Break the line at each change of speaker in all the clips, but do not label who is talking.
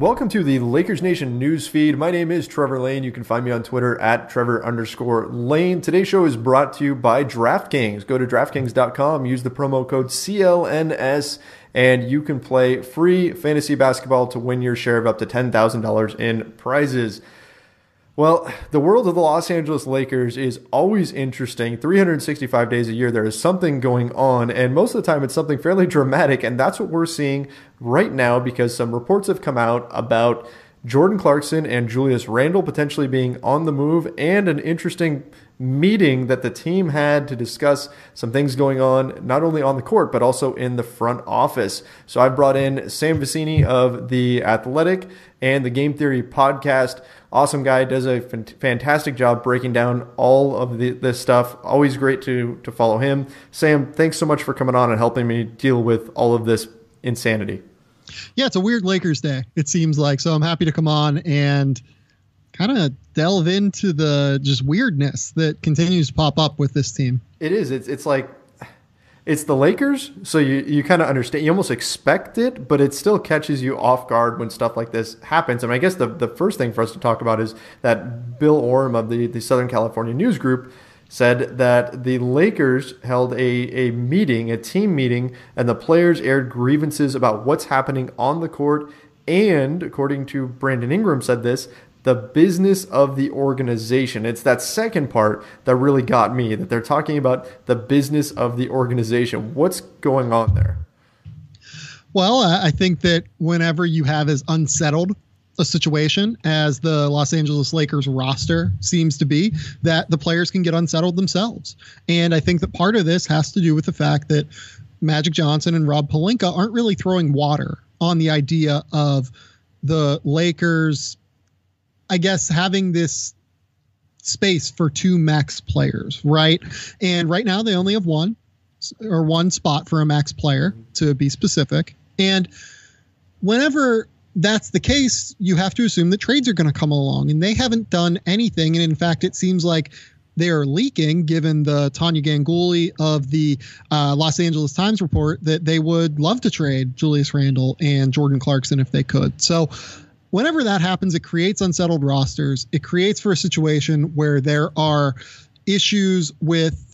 Welcome to the Lakers Nation news feed. My name is Trevor Lane. You can find me on Twitter at Trevor underscore Lane. Today's show is brought to you by DraftKings. Go to DraftKings.com, use the promo code CLNS, and you can play free fantasy basketball to win your share of up to $10,000 in prizes. Well, the world of the Los Angeles Lakers is always interesting. 365 days a year, there is something going on, and most of the time it's something fairly dramatic, and that's what we're seeing right now because some reports have come out about Jordan Clarkson and Julius Randle potentially being on the move and an interesting meeting that the team had to discuss some things going on, not only on the court, but also in the front office. So I brought in Sam Vicini of The Athletic and the Game Theory podcast awesome guy, does a fantastic job breaking down all of the, this stuff. Always great to to follow him. Sam, thanks so much for coming on and helping me deal with all of this insanity.
Yeah, it's a weird Lakers day. It seems like so. I'm happy to come on and kind of delve into the just weirdness that continues to pop up with this team.
It is. It's it's like it's the Lakers, so you, you kind of understand. You almost expect it, but it still catches you off guard when stuff like this happens. I mean, I guess the, the first thing for us to talk about is that Bill Orm of the, the Southern California News Group said that the Lakers held a, a meeting, a team meeting, and the players aired grievances about what's happening on the court. And according to Brandon Ingram, said this the business of the organization. It's that second part that really got me that they're talking about the business of the organization. What's going on there?
Well, I think that whenever you have as unsettled a situation as the Los Angeles Lakers roster seems to be, that the players can get unsettled themselves. And I think that part of this has to do with the fact that Magic Johnson and Rob Palinka aren't really throwing water on the idea of the Lakers I guess having this space for two max players, right? And right now they only have one or one spot for a max player to be specific. And whenever that's the case, you have to assume that trades are going to come along and they haven't done anything and in fact it seems like they are leaking, given the Tanya Ganguly of the uh, Los Angeles Times report, that they would love to trade Julius Randle and Jordan Clarkson if they could. So whenever that happens, it creates unsettled rosters. It creates for a situation where there are issues with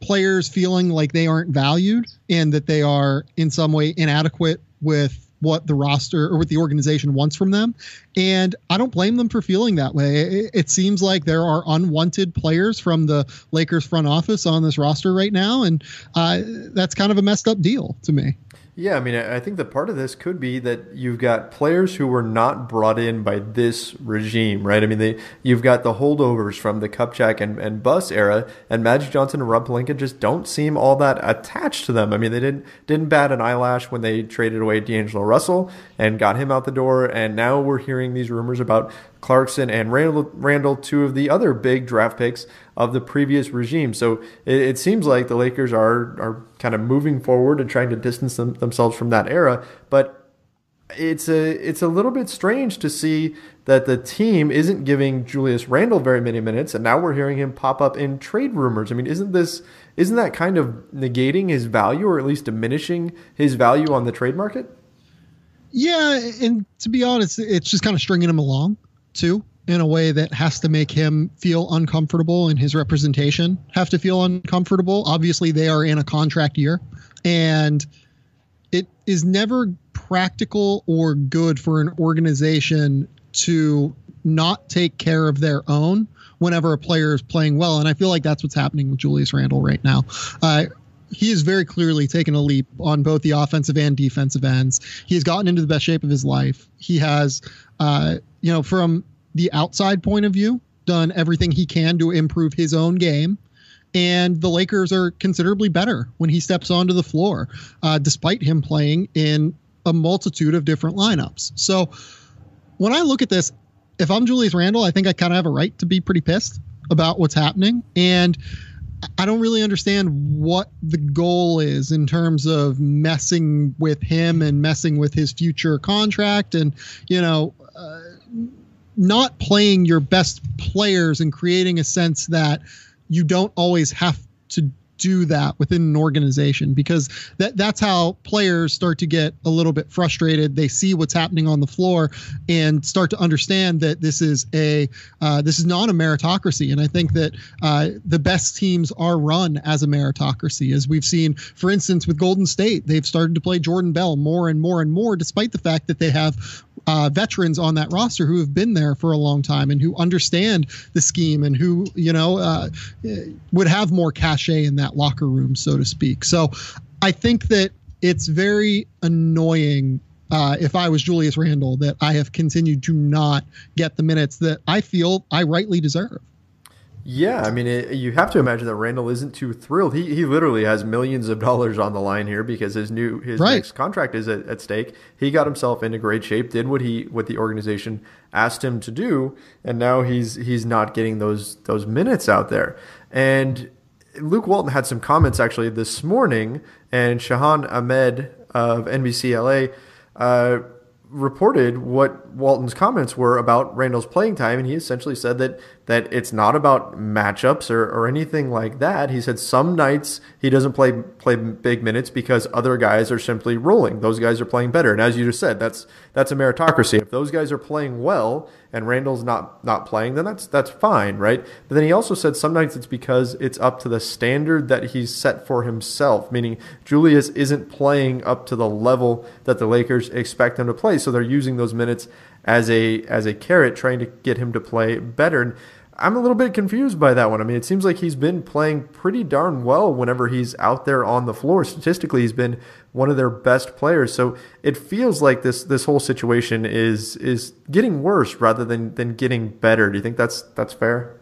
players feeling like they aren't valued and that they are in some way inadequate with what the roster or what the organization wants from them. And I don't blame them for feeling that way. It, it, seems like there are unwanted players from the Lakers front office on this roster right now. And uh, that's kind of a messed up deal to me.
Yeah, I mean, I think that part of this could be that you've got players who were not brought in by this regime, right? I mean, they, you've got the holdovers from the Kupchak and, and Bus era, and Magic Johnson and Rob Palinka just don't seem all that attached to them. I mean, they didn't didn't bat an eyelash when they traded away D'Angelo Russell and got him out the door, and now we're hearing these rumors about Clarkson and Randall, Randall, two of the other big draft picks of the previous regime. So it, it seems like the Lakers are are kind of moving forward and trying to distance them, themselves from that era. But it's a it's a little bit strange to see that the team isn't giving Julius Randall very many minutes, and now we're hearing him pop up in trade rumors. I mean, isn't this isn't that kind of negating his value, or at least diminishing his value on the trade market?
Yeah, and to be honest, it's just kind of stringing him along to in a way that has to make him feel uncomfortable in his representation have to feel uncomfortable. Obviously, they are in a contract year, and it is never practical or good for an organization to not take care of their own whenever a player is playing well. And I feel like that's what's happening with Julius Randall right now. Uh, he has very clearly taken a leap on both the offensive and defensive ends. He has gotten into the best shape of his life. He has, uh, you know, from the outside point of view, done everything he can to improve his own game. And the Lakers are considerably better when he steps onto the floor, uh, despite him playing in a multitude of different lineups. So when I look at this, if I'm Julius Randle, I think I kind of have a right to be pretty pissed about what's happening. And I don't really understand what the goal is in terms of messing with him and messing with his future contract and, you know, uh, not playing your best players and creating a sense that you don't always have to do that within an organization because that that's how players start to get a little bit frustrated. They see what's happening on the floor and start to understand that this is a uh, this is not a meritocracy. And I think that uh, the best teams are run as a meritocracy, as we've seen, for instance, with Golden State. They've started to play Jordan Bell more and more and more, despite the fact that they have uh, veterans on that roster who have been there for a long time and who understand the scheme and who you know uh, would have more cachet in that locker room, so to speak. So I think that it's very annoying. Uh, if I was Julius Randle, that I have continued to not get the minutes that I feel I rightly deserve.
Yeah, I mean, it, you have to imagine that Randall isn't too thrilled. He he literally has millions of dollars on the line here because his new his right. next contract is at, at stake. He got himself into great shape, did what he what the organization asked him to do, and now he's he's not getting those those minutes out there. And Luke Walton had some comments actually this morning, and Shahan Ahmed of NBC Uh, reported what Walton's comments were about Randall's playing time, and he essentially said that that it's not about matchups or, or anything like that. He said some nights he doesn't play play big minutes because other guys are simply rolling. Those guys are playing better, and as you just said, that's that's a meritocracy. If those guys are playing well and Randall's not not playing, then that's that's fine, right? But then he also said sometimes it's because it's up to the standard that he's set for himself, meaning Julius isn't playing up to the level that the Lakers expect him to play, so they're using those minutes as a as a carrot, trying to get him to play better. And I'm a little bit confused by that one. I mean, it seems like he's been playing pretty darn well whenever he's out there on the floor. Statistically, he's been one of their best players. So it feels like this this whole situation is is getting worse rather than than getting better. Do you think that's that's fair?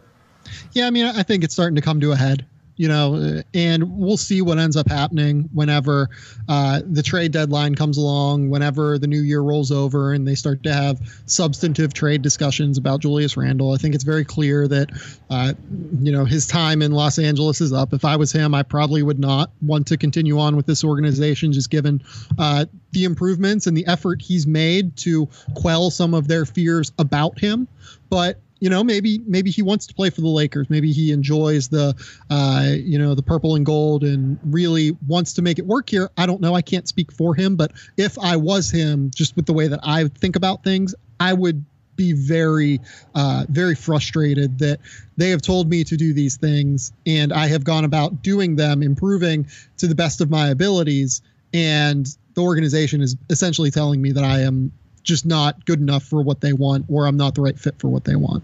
Yeah, I mean, I think it's starting to come to a head you know, and we'll see what ends up happening whenever uh, the trade deadline comes along, whenever the new year rolls over and they start to have substantive trade discussions about Julius Randle. I think it's very clear that, uh, you know, his time in Los Angeles is up. If I was him, I probably would not want to continue on with this organization, just given uh, the improvements and the effort he's made to quell some of their fears about him. But you know maybe maybe he wants to play for the Lakers. Maybe he enjoys the uh, you know the purple and gold and really wants to make it work here. I don't know. I can't speak for him, but if I was him, just with the way that I think about things, I would be very uh, very frustrated that they have told me to do these things and I have gone about doing them, improving to the best of my abilities, and the organization is essentially telling me that I am just not good enough for what they want or I'm not the right fit for what they want.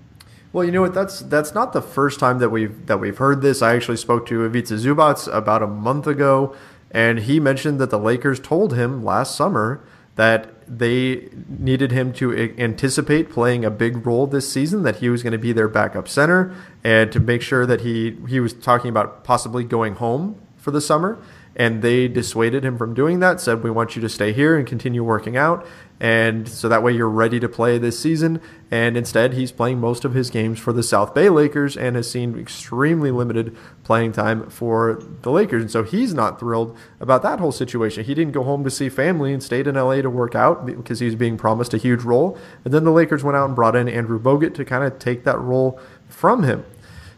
Well, you know what? That's that's not the first time that we've that we've heard this. I actually spoke to Ivica Zubats about a month ago, and he mentioned that the Lakers told him last summer that they needed him to anticipate playing a big role this season. That he was going to be their backup center, and to make sure that he he was talking about possibly going home for the summer. And they dissuaded him from doing that. Said, "We want you to stay here and continue working out." and so that way you're ready to play this season. And instead, he's playing most of his games for the South Bay Lakers and has seen extremely limited playing time for the Lakers. And so he's not thrilled about that whole situation. He didn't go home to see family and stayed in LA to work out because he was being promised a huge role. And then the Lakers went out and brought in Andrew Bogut to kind of take that role from him.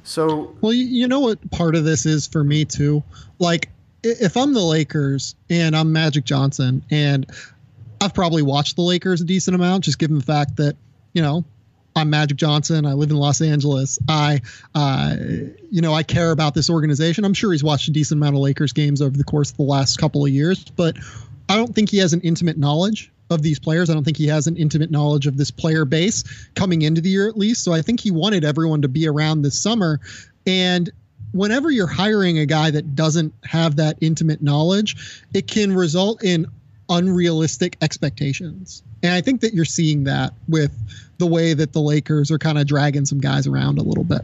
So,
well, you know what part of this is for me too? Like, if I'm the Lakers and I'm Magic Johnson and I've probably watched the Lakers a decent amount, just given the fact that you know I'm Magic Johnson. I live in Los Angeles. I, uh, you know, I care about this organization. I'm sure he's watched a decent amount of Lakers games over the course of the last couple of years, but I don't think he has an intimate knowledge of these players. I don't think he has an intimate knowledge of this player base coming into the year at least. So I think he wanted everyone to be around this summer. And whenever you're hiring a guy that doesn't have that intimate knowledge, it can result in unrealistic expectations. And I think that you're seeing that with the way that the Lakers are kind of dragging some guys around a little bit.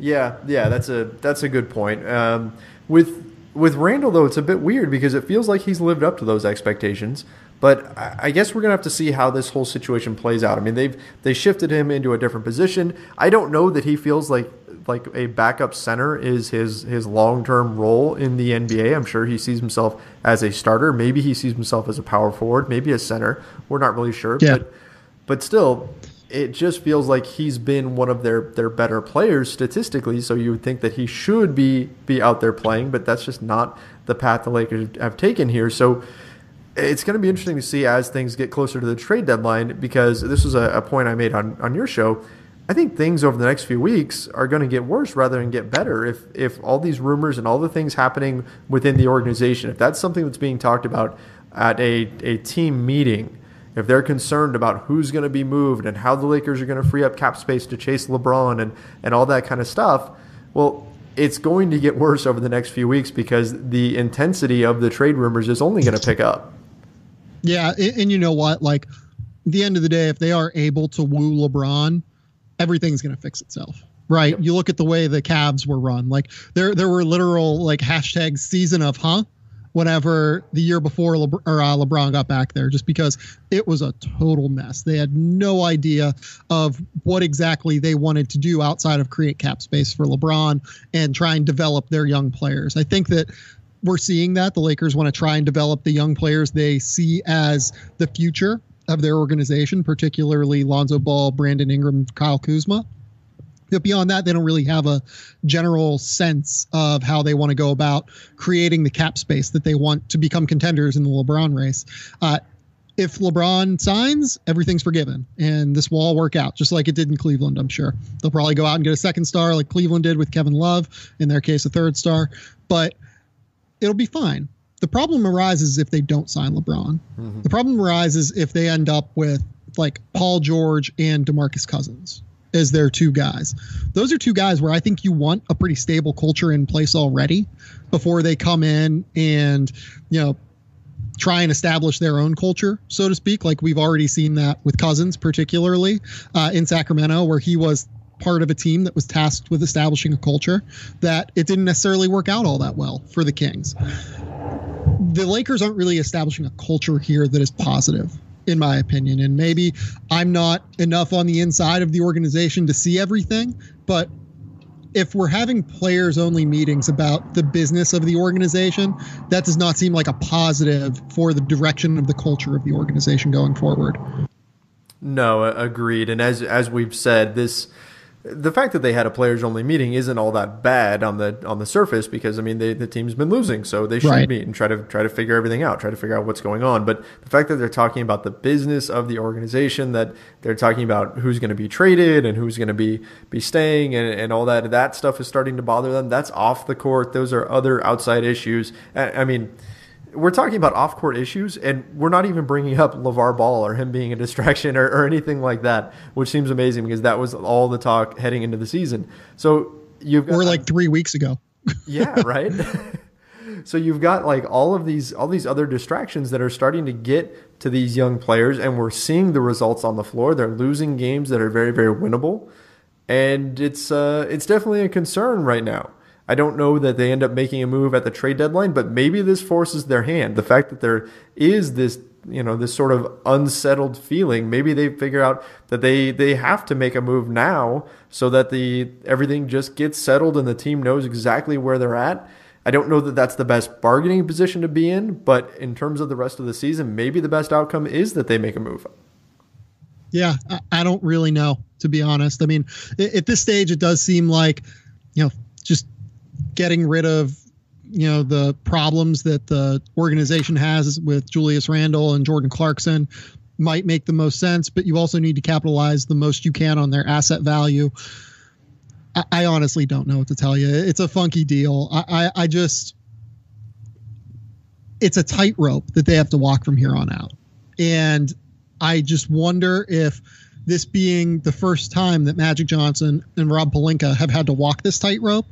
Yeah, yeah, that's a that's a good point. Um, with with Randall though, it's a bit weird because it feels like he's lived up to those expectations. But I guess we're gonna have to see how this whole situation plays out. I mean, they've they shifted him into a different position. I don't know that he feels like like a backup center is his his long term role in the NBA. I'm sure he sees himself as a starter. Maybe he sees himself as a power forward. Maybe a center. We're not really sure. Yeah. But but still, it just feels like he's been one of their their better players statistically. So you would think that he should be be out there playing, but that's just not the path the Lakers have taken here. So it's going to be interesting to see as things get closer to the trade deadline because this was a, a point I made on, on your show. I think things over the next few weeks are going to get worse rather than get better if if all these rumors and all the things happening within the organization, if that's something that's being talked about at a, a team meeting, if they're concerned about who's going to be moved and how the Lakers are going to free up cap space to chase LeBron and, and all that kind of stuff, well, it's going to get worse over the next few weeks because the intensity of the trade rumors is only going to pick up.
Yeah, and, and you know what? Like, the end of the day, if they are able to woo LeBron, everything's going to fix itself right? Yep. You look at the way the Cavs were run. Like there, there were literal like hashtag season of huh, whenever the year before or, uh, LeBron got back there, just because it was a total mess. They had no idea of what exactly they wanted to do outside of create cap space for LeBron and try and develop their young players. I think that we're seeing that the Lakers want to try and develop the young players they see as the future of their organization, particularly Lonzo Ball, Brandon Ingram, Kyle Kuzma. But beyond that, they don't really have a general sense of how they want to go about creating the cap space that they want to become contenders in the LeBron race. Uh, if LeBron signs, everything's forgiven, and this will all work out just like it did in Cleveland. I'm sure they'll probably go out and get a second star like Cleveland did with Kevin Love, in their case, a third star. But it'll be fine. The problem arises if they don't sign LeBron. Mm-hmm. The problem arises if they end up with like Paul George and DeMarcus Cousins as their two guys. Those are two guys where I think you want a pretty stable culture in place already before they come in and, you know, try and establish their own culture, so to speak. Like we've already seen that with Cousins, particularly uh, in Sacramento, where he was part of a team that was tasked with establishing a culture that it didn't necessarily work out all that well for the Kings. The Lakers aren't really establishing a culture here that is positive in my opinion. And maybe I'm not enough on the inside of the organization to see everything, but if we're having players only meetings about the business of the organization, that does not seem like a positive for the direction of the culture of the organization going forward.
No, agreed. And as as we've said, this the fact that they had a players only meeting isn't all that bad on the on the surface because I mean they, the team's been losing so they should right. meet and try to try to figure everything out try to figure out what's going on but the fact that they're talking about the business of the organization that they're talking about who's going to be traded and who's going to be be staying and, and all that that stuff is starting to bother them that's off the court those are other outside issues I, I mean we're talking about off court issues, and we're not even bringing up LeVar Ball or him being a distraction or, or anything like that, which seems amazing because that was all the talk heading into the season. So you've got, or like three weeks ago. yeah, right. so you've got like all of these all these other distractions that are starting to get to these young players, and we're seeing the results on the floor. They're losing games that are very very winnable, and it's uh, it's definitely a concern right now. I don't know that they end up making a move at the trade deadline, but maybe this forces their hand. The fact that there is this, you know, this sort of unsettled feeling, maybe they figure out that they they have to make a move now so that the everything just gets settled and the team knows exactly where they're at. I don't know that that's the best bargaining position to be in, but in terms of the rest of the season, maybe the best outcome is that they make a move.
Yeah, I, I don't really know to be honest. I mean, at this stage, it does seem like you know just getting rid of you know the problems that the organization has with Julius Randle and Jordan Clarkson might make the most sense, but you also need to capitalize the most you can on their asset value. I, I honestly don't know what to tell you. It's a funky deal. I, I, I just it's a tightrope that they have to walk from here on out, and I just wonder if this being the first time that Magic Johnson and Rob Palinka have had to walk this tightrope,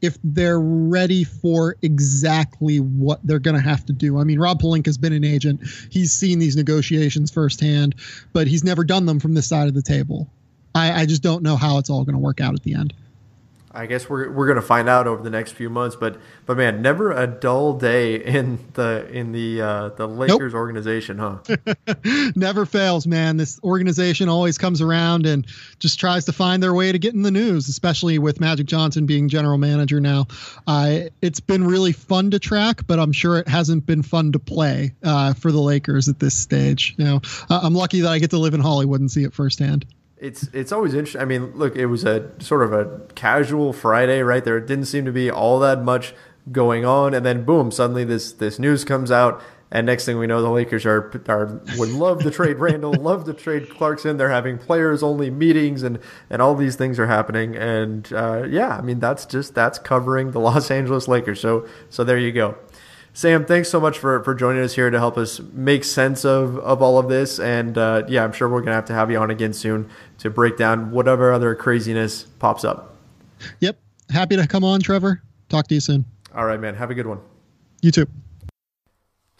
if they're ready for exactly what they're going to have to do. I mean, Rob Palinka has been an agent. He's seen these negotiations firsthand, but he's never done them from this side of the table. I, I just don't know how it's all going to work out at the end.
I guess we're we're gonna find out over the next few months. But but man, never a dull day in the in the uh, the Lakers nope. organization, huh?
never fails, man. This organization always comes around and just tries to find their way to get in the news, especially with Magic Johnson being general manager now. Uh, it's been really fun to track, but I'm sure it hasn't been fun to play uh, for the Lakers at this stage. You know, I'm lucky that I get to live in Hollywood and see it firsthand.
It's it's always interesting. I mean, look, it was a sort of a casual Friday, right? There didn't seem to be all that much going on, and then boom, suddenly this this news comes out, and next thing we know, the Lakers are are would love to trade Randall, love to trade Clarkson. They're having players only meetings, and and all these things are happening. And uh, yeah, I mean that's just that's covering the Los Angeles Lakers. So so there you go. Sam, thanks so much for, for joining us here to help us make sense of, of all of this. And uh, yeah, I'm sure we're going to have to have you on again soon to break down whatever other craziness pops up. Yep. Happy to come on, Trevor. Talk to you soon. All right, man. Have a good one. You too.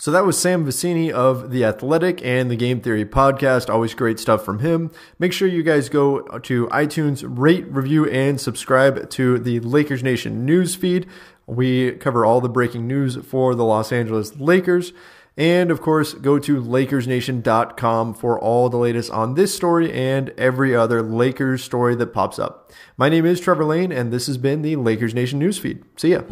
So that was Sam Vicini of The Athletic and the Game Theory Podcast. Always great stuff from him. Make sure you guys go to iTunes, rate, review, and subscribe to the Lakers Nation news feed. We cover all the breaking news for the Los Angeles Lakers. And of course, go to LakersNation.com for all the latest on this story and every other Lakers story that pops up. My name is Trevor Lane, and this has been the Lakers Nation Newsfeed. See ya.